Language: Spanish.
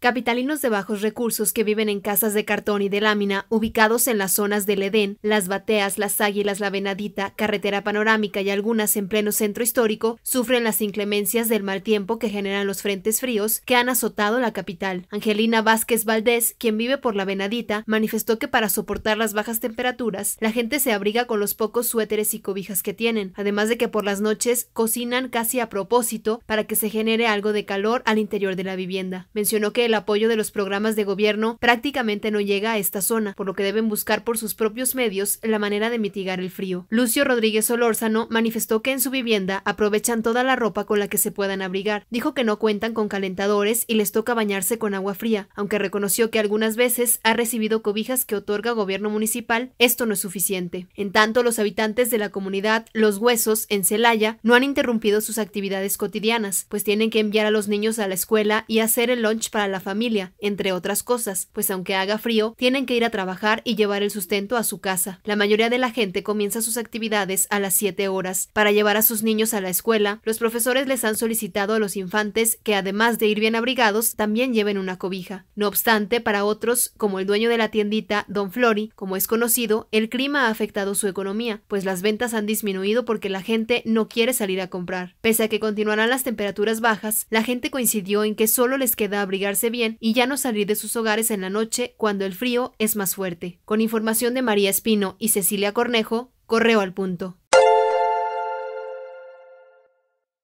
Capitalinos de bajos recursos que viven en casas de cartón y de lámina, ubicados en las zonas del Edén, Las Bateas, Las Águilas, La Venadita, Carretera Panorámica y algunas en pleno centro histórico, sufren las inclemencias del mal tiempo que generan los frentes fríos que han azotado la capital. Angelina Vázquez Valdés, quien vive por La Venadita, manifestó que para soportar las bajas temperaturas, la gente se abriga con los pocos suéteres y cobijas que tienen, además de que por las noches cocinan casi a propósito para que se genere algo de calor al interior de la vivienda. Mencionó que el apoyo de los programas de gobierno prácticamente no llega a esta zona, por lo que deben buscar por sus propios medios la manera de mitigar el frío. Lucio Rodríguez Olórzano manifestó que en su vivienda aprovechan toda la ropa con la que se puedan abrigar. Dijo que no cuentan con calentadores y les toca bañarse con agua fría, aunque reconoció que algunas veces ha recibido cobijas que otorga gobierno municipal, esto no es suficiente. En tanto, los habitantes de la comunidad Los Huesos, en Celaya, no han interrumpido sus actividades cotidianas, pues tienen que enviar a los niños a la escuela y hacer el lunch para la familia, entre otras cosas, pues aunque haga frío, tienen que ir a trabajar y llevar el sustento a su casa. La mayoría de la gente comienza sus actividades a las 7 horas. Para llevar a sus niños a la escuela, los profesores les han solicitado a los infantes que además de ir bien abrigados, también lleven una cobija. No obstante, para otros, como el dueño de la tiendita, Don Flori, como es conocido, el clima ha afectado su economía, pues las ventas han disminuido porque la gente no quiere salir a comprar. Pese a que continuarán las temperaturas bajas, la gente coincidió en que solo les queda abrigarse bien y ya no salir de sus hogares en la noche cuando el frío es más fuerte. Con información de María Espino y Cecilia Cornejo, correo al punto.